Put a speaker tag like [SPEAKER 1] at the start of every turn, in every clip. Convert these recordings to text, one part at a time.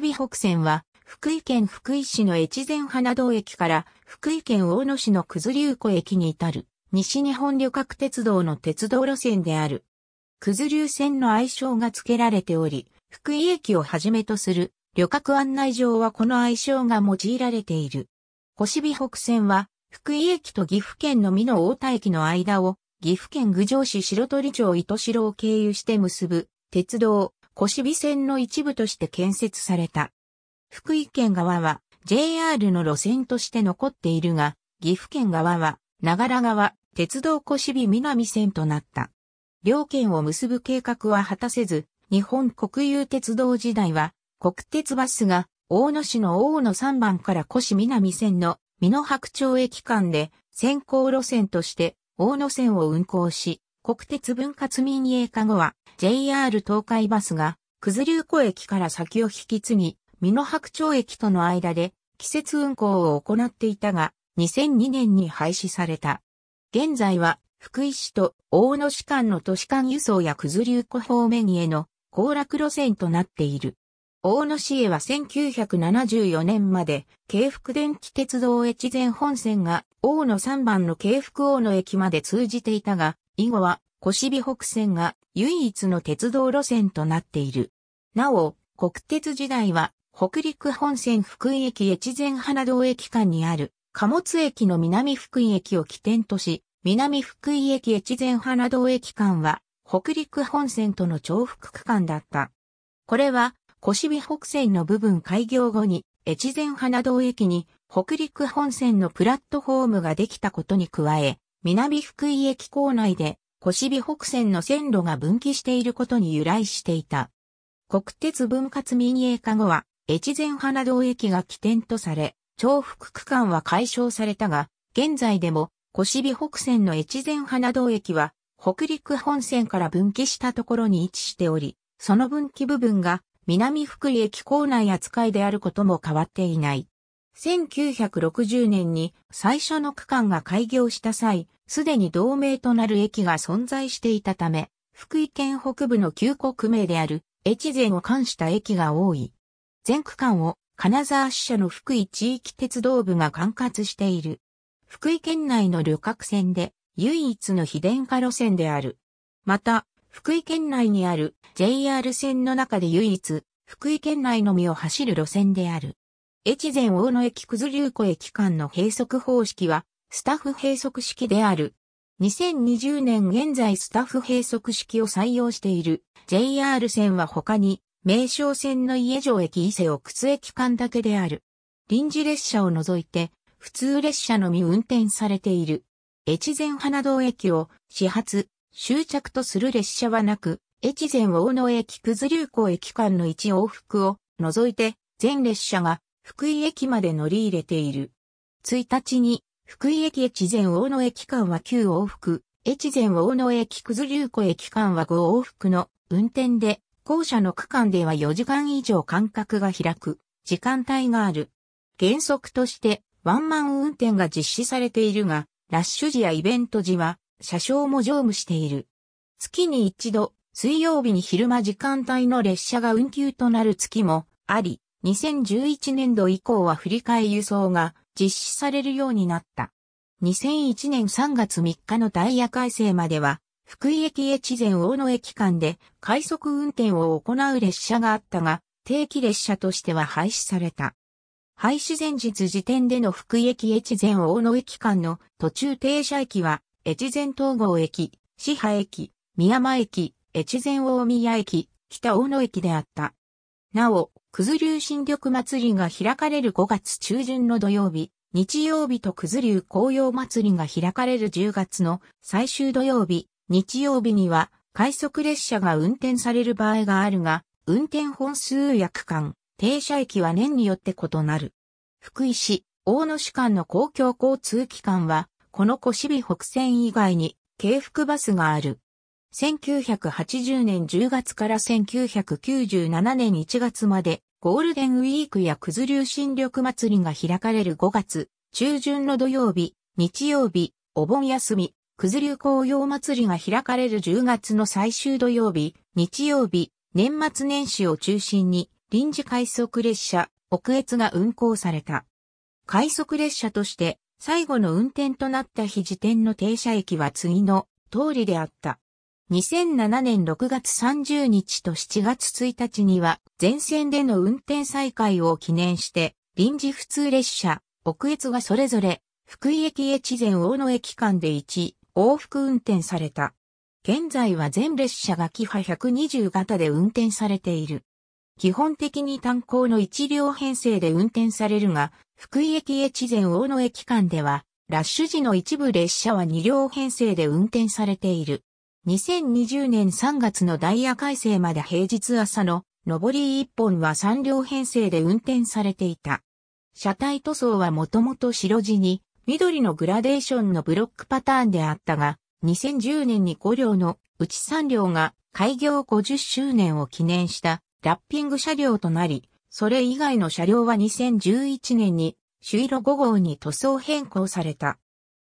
[SPEAKER 1] 備北線は、福井県福井市の越前花道駅から福井県大野市の九頭竜湖駅に至る西日本旅客鉄道の鉄道路線である。九頭竜線の愛称が付けられており、福井駅をはじめとする旅客案内上はこの愛称が用いられている。星美北線は福井駅と岐阜県の美濃大田駅の間を岐阜県郡上市白鳥町糸城を経由して結ぶ鉄道小美線の一部として建設された。福井県側は JR の路線として残っているが、岐阜県側は長良川鉄道小美南線となった。両県を結ぶ計画は果たせず、日本国有鉄道時代は国鉄バスが大野市の大野3番から越南線の美濃白鳥駅間で先行路線として大野線を運行し、国鉄分割民営化後は JR 東海バスが九頭竜湖駅から先を引き継ぎ、美濃白鳥駅との間で季節運行を行っていたが、2002年に廃止された。現在は福井市と大野市間の都市間輸送や九頭竜湖方面への行楽路線となっている。大野市へは1974年まで、京福電気鉄道越前本線が大野3番の京福大野駅まで通じていたが、以後は、越美北線が唯一の鉄道路線となっている。なお、国鉄時代は、北陸本線福井駅越前花道駅間にある、貨物駅の南福井駅を起点とし、南福井駅越前花道駅間は、北陸本線との重複区間だった。これは、越美北線の部分開業後に、越前花道駅に北陸本線のプラットフォームができたことに加え、南福井駅構内で、越美北線の線路が分岐していることに由来していた。国鉄分割民営化後は、越前花道駅が起点とされ、重複区間は解消されたが、現在でも、越美北線の越前花道駅は、北陸本線から分岐したところに位置しており、その分岐部分が南福井駅構内扱いであることも変わっていない。1960年に最初の区間が開業した際、すでに同盟となる駅が存在していたため、福井県北部の旧国名である越前を冠した駅が多い。全区間を金沢支社の福井地域鉄道部が管轄している。福井県内の旅客船で唯一の非電化路線である。また、福井県内にある JR 線の中で唯一、福井県内のみを走る路線である。越前大野駅九頭う湖駅間の閉塞方式は、スタッフ閉塞式である。2020年現在スタッフ閉塞式を採用している JR 線は他に、名称線の家城駅伊勢を靴駅間だけである。臨時列車を除いて、普通列車のみ運転されている。越前花道駅を始発、終着とする列車はなく、越前大野駅九頭う湖駅間の一往復を除いて、全列車が福井駅まで乗り入れている。1日に、福井駅越前大野駅間は9往復、越前大野駅九頭竜湖駅間は5往復の運転で、校舎の区間では4時間以上間隔が開く、時間帯がある。原則として、ワンマン運転が実施されているが、ラッシュ時やイベント時は、車掌も乗務している。月に一度、水曜日に昼間時間帯の列車が運休となる月もあり、2011年度以降は振り替え輸送が実施されるようになった。2001年3月3日のダイヤ改正までは、福井駅越前大野駅間で快速運転を行う列車があったが、定期列車としては廃止された。廃止前日時点での福井駅越前大野駅間の途中停車駅は、越前東郷駅、支配駅、宮間駅、越前大宮駅、北大野駅であった。なお、九頭竜新緑祭りが開かれる5月中旬の土曜日、日曜日と九頭竜紅葉祭りが開かれる10月の最終土曜日、日曜日には快速列車が運転される場合があるが、運転本数や区間、停車駅は年によって異なる。福井市、大野市間の公共交通機関は、この越日北線以外に、軽福バスがある。1980年10月から1997年1月まで、ゴールデンウィークや九頭竜新緑祭りが開かれる5月、中旬の土曜日、日曜日、お盆休み、九頭竜紅葉祭りが開かれる10月の最終土曜日、日曜日、年末年始を中心に、臨時快速列車、奥越が運行された。快速列車として、最後の運転となった日時点の停車駅は次の通りであった。2007年6月30日と7月1日には全線での運転再開を記念して臨時普通列車、奥越がそれぞれ福井駅越前大野駅間で1往復運転された。現在は全列車がキハ120型で運転されている。基本的に単行の1両編成で運転されるが、福井駅越前大野駅間では、ラッシュ時の一部列車は2両編成で運転されている。2020年3月のダイヤ改正まで平日朝の上り1本は3両編成で運転されていた。車体塗装はもともと白地に緑のグラデーションのブロックパターンであったが、2010年に5両のうち3両が開業50周年を記念したラッピング車両となり、それ以外の車両は2011年に朱色5号に塗装変更された。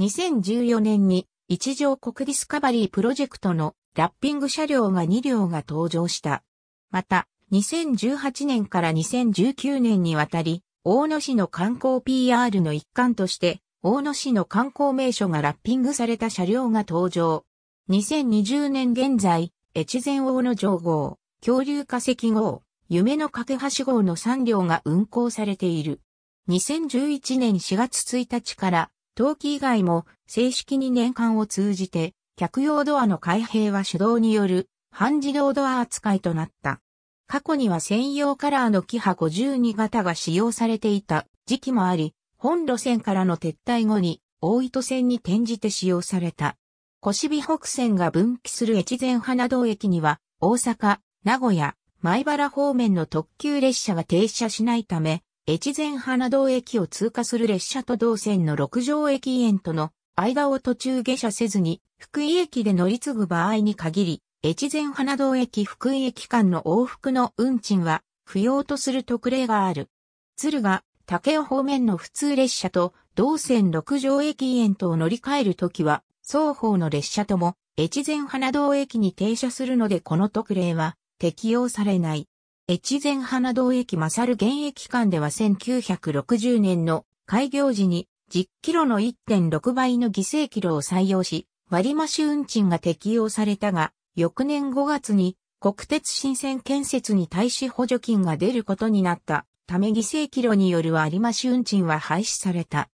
[SPEAKER 1] 2014年に一条国ディスカバリープロジェクトのラッピング車両が2両が登場した。また、2018年から2019年にわたり、大野市の観光 PR の一環として、大野市の観光名所がラッピングされた車両が登場。2020年現在、越前大野城号、恐竜化石号、夢の架け橋号の3両が運行されている。2011年4月1日から冬季以外も正式に年間を通じて客用ドアの開閉は手動による半自動ドア扱いとなった。過去には専用カラーのキハ52型が使用されていた時期もあり、本路線からの撤退後に大糸線に転じて使用された。小美北線が分岐する越前花道駅には大阪、名古屋、前原方面の特急列車が停車しないため、越前花道駅を通過する列車と同線の六条駅園との間を途中下車せずに、福井駅で乗り継ぐ場合に限り、越前花道駅福井駅間の往復の運賃は不要とする特例がある。鶴が竹雄方面の普通列車と同線六条駅園とを乗り換えるときは、双方の列車とも越前花道駅に停車するのでこの特例は適用されない。越前花道駅マサル現役間では1960年の開業時に10キロの1.6倍の犠牲キロを採用し、割増運賃が適用されたが、翌年5月に国鉄新線建設に対し補助金が出ることになったため犠牲キロによる割増運賃は廃止された。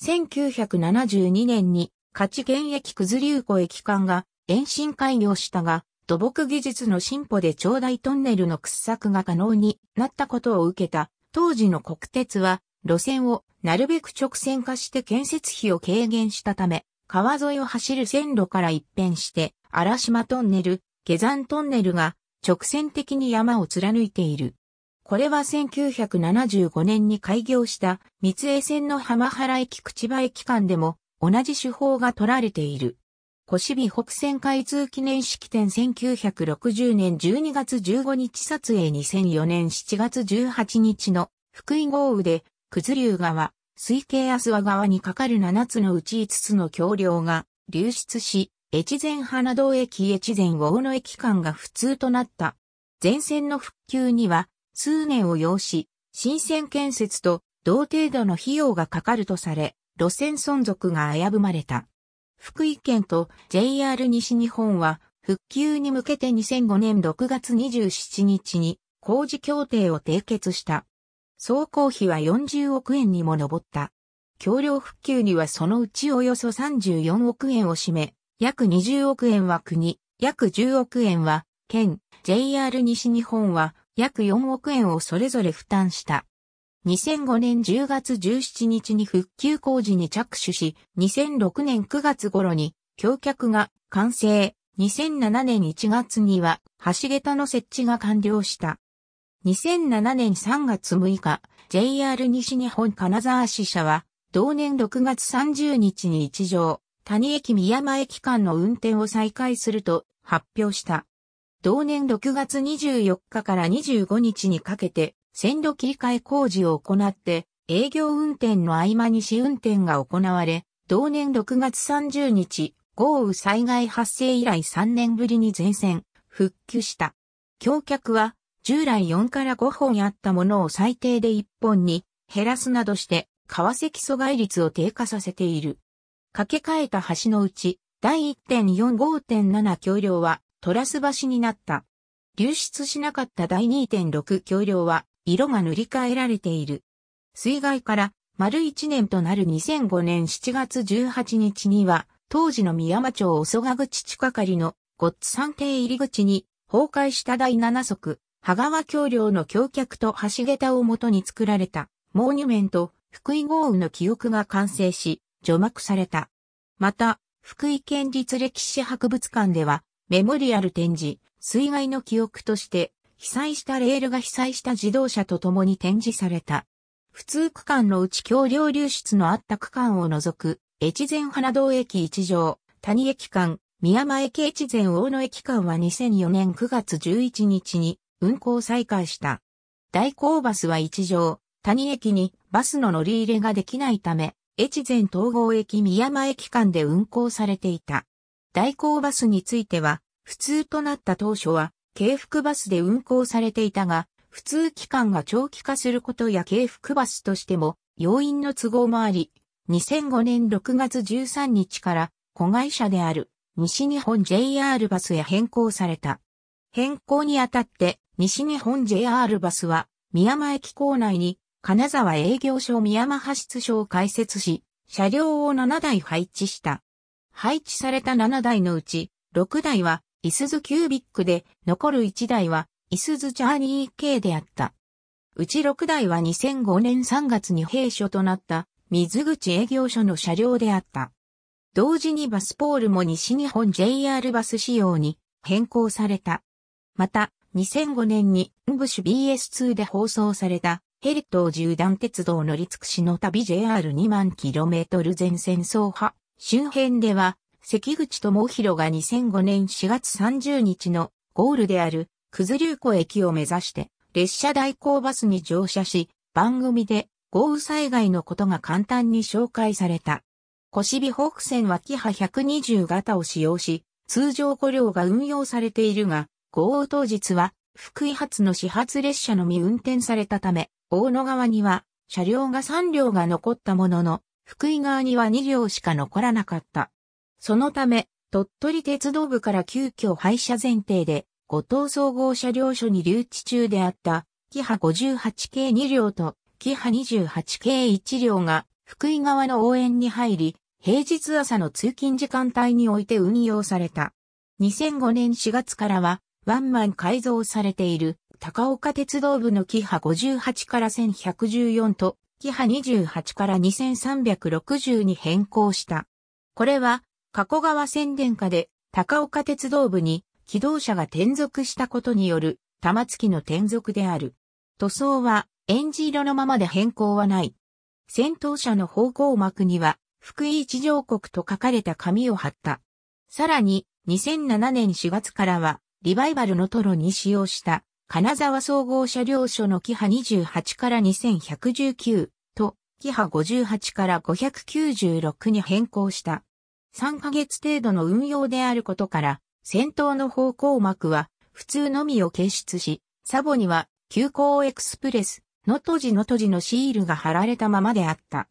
[SPEAKER 1] 1972年に勝ち現役九頭竜湖駅間が延伸開業したが、土木技術の進歩で長大トンネルの掘削が可能になったことを受けた当時の国鉄は路線をなるべく直線化して建設費を軽減したため、川沿いを走る線路から一変して、荒島トンネル、下山トンネルが直線的に山を貫いている。これは1975年に開業した三重線の浜原駅口場駅間でも同じ手法が取られている。越美北線開通記念式典1960年12月15日撮影2004年7月18日の福井豪雨で、九頭竜川、水系安和川に架かる7つのうち5つの橋梁が流出し、越前花道駅越前大野駅間が不通となった。全線の復旧には数年を要し、新線建設と同程度の費用がかかるとされ、路線存続が危ぶまれた。福井県と JR 西日本は復旧に向けて2005年6月27日に工事協定を締結した。総工費は40億円にも上った。橋梁復旧にはそのうちおよそ34億円を占め、約20億円は国、約10億円は県、JR 西日本は約4億円をそれぞれ負担した。2005年10月17日に復旧工事に着手し、2006年9月頃に橋脚が完成、2007年1月には橋桁の設置が完了した。2007年3月6日、JR 西日本金沢支社は、同年6月30日に一条、谷駅宮前駅間の運転を再開すると発表した。同年6月24日から25日にかけて、線路切り替え工事を行って、営業運転の合間に試運転が行われ、同年6月30日、豪雨災害発生以来3年ぶりに全線、復旧した。橋脚は、従来4から5本あったものを最低で1本に減らすなどして、川崎阻害率を低下させている。架け替えた橋のうち、第1.45.7橋梁はトラス橋になった。流出しなかった第2.6橋梁は色が塗り替えられている。水害から丸1年となる2005年7月18日には、当時の宮間町遅賀口地下りのゴッツ山邸入り口に崩壊した第7足、羽川橋梁の橋脚と橋桁を元に作られたモーニュメント、福井豪雨の記憶が完成し、除幕された。また、福井県立歴史博物館では、メモリアル展示、水害の記憶として、被災したレールが被災した自動車と共に展示された。普通区間のうち橋梁流出のあった区間を除く、越前花道駅一条、谷駅間、宮前駅越前大野駅間は2004年9月11日に運行再開した。代行バスは一条、谷駅にバスの乗り入れができないため、越前統合駅宮前駅間で運行されていた。代行バスについては、普通となった当初は、京福バスで運行されていたが、普通期間が長期化することや京福バスとしても、要因の都合もあり、2005年6月13日から子会社である西日本 JR バスへ変更された。変更にあたって西日本 JR バスは宮間駅構内に金沢営業所宮間派出所を開設し、車両を7台配置した。配置された7台のうち6台はイスズキュービックで、残る1台は、イスズチャーニー系であった。うち6台は2005年3月に閉所となった、水口営業所の車両であった。同時にバスポールも西日本 JR バス仕様に変更された。また、2005年に、ンブシュ BS2 で放送された、ヘリ島縦断鉄道乗り尽くしの旅 JR2 万 km 全線走破、周辺では、関口智弘が2005年4月30日のゴールである、九頭竜湖駅を目指して、列車代行バスに乗車し、番組で豪雨災害のことが簡単に紹介された。コシビ北線はキハ120型を使用し、通常5両が運用されているが、豪雨当日は福井発の始発列車のみ運転されたため、大野側には車両が3両が残ったものの、福井側には2両しか残らなかった。そのため、鳥取鉄道部から急遽廃車前提で、五島総合車両所に留置中であった、キハ58系2両と、キハ28系1両が、福井側の応援に入り、平日朝の通勤時間帯において運用された。2005年4月からは、ワンマン改造されている、高岡鉄道部のキハ58から1114と、キハ28から2360に変更した。これは、加古川宣伝下で高岡鉄道部に機動車が転属したことによる玉突きの転属である。塗装はエンジ色のままで変更はない。先頭車の方向幕には福井一条国と書かれた紙を貼った。さらに2007年4月からはリバイバルのトロに使用した金沢総合車両所のキハ28から2119とキハ58から596に変更した。3ヶ月程度の運用であることから、先頭の方向幕は普通のみを検出し、サボには急行エクスプレス、のとじのとじのシールが貼られたままであった。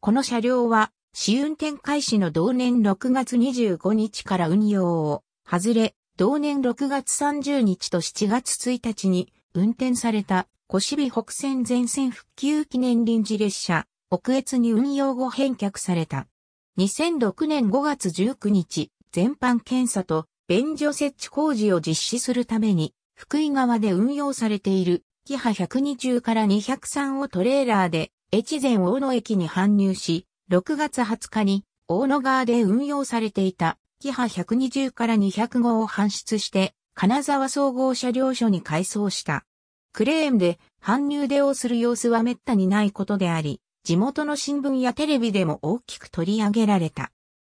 [SPEAKER 1] この車両は、試運転開始の同年6月25日から運用を外れ、同年6月30日と7月1日に運転された小渋北線全線復旧記念臨時列車、北越に運用後返却された。2006年5月19日、全般検査と便所設置工事を実施するために、福井川で運用されている、キハ120から203をトレーラーで、越前大野駅に搬入し、6月20日に大野川で運用されていた、キハ120から2 0 5を搬出して、金沢総合車両所に改装した。クレーンで搬入出をする様子は滅多にないことであり、地元の新聞やテレビでも大きく取り上げられた。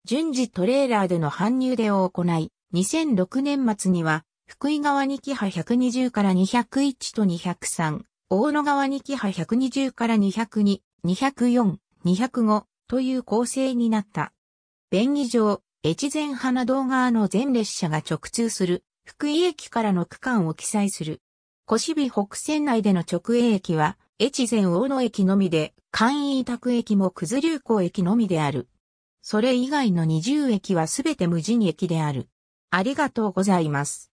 [SPEAKER 1] 順次トレーラーでの搬入でを行い、2006年末には、福井側にキハ120から201と203、大野川にキハ120から202、204、205という構成になった。便宜上、越前花道側の全列車が直通する福井駅からの区間を記載する。小市北線内での直営駅は越前大野駅のみで、簡易委託駅も九頭流港駅のみである。それ以外の20駅はすべて無人駅である。ありがとうございます。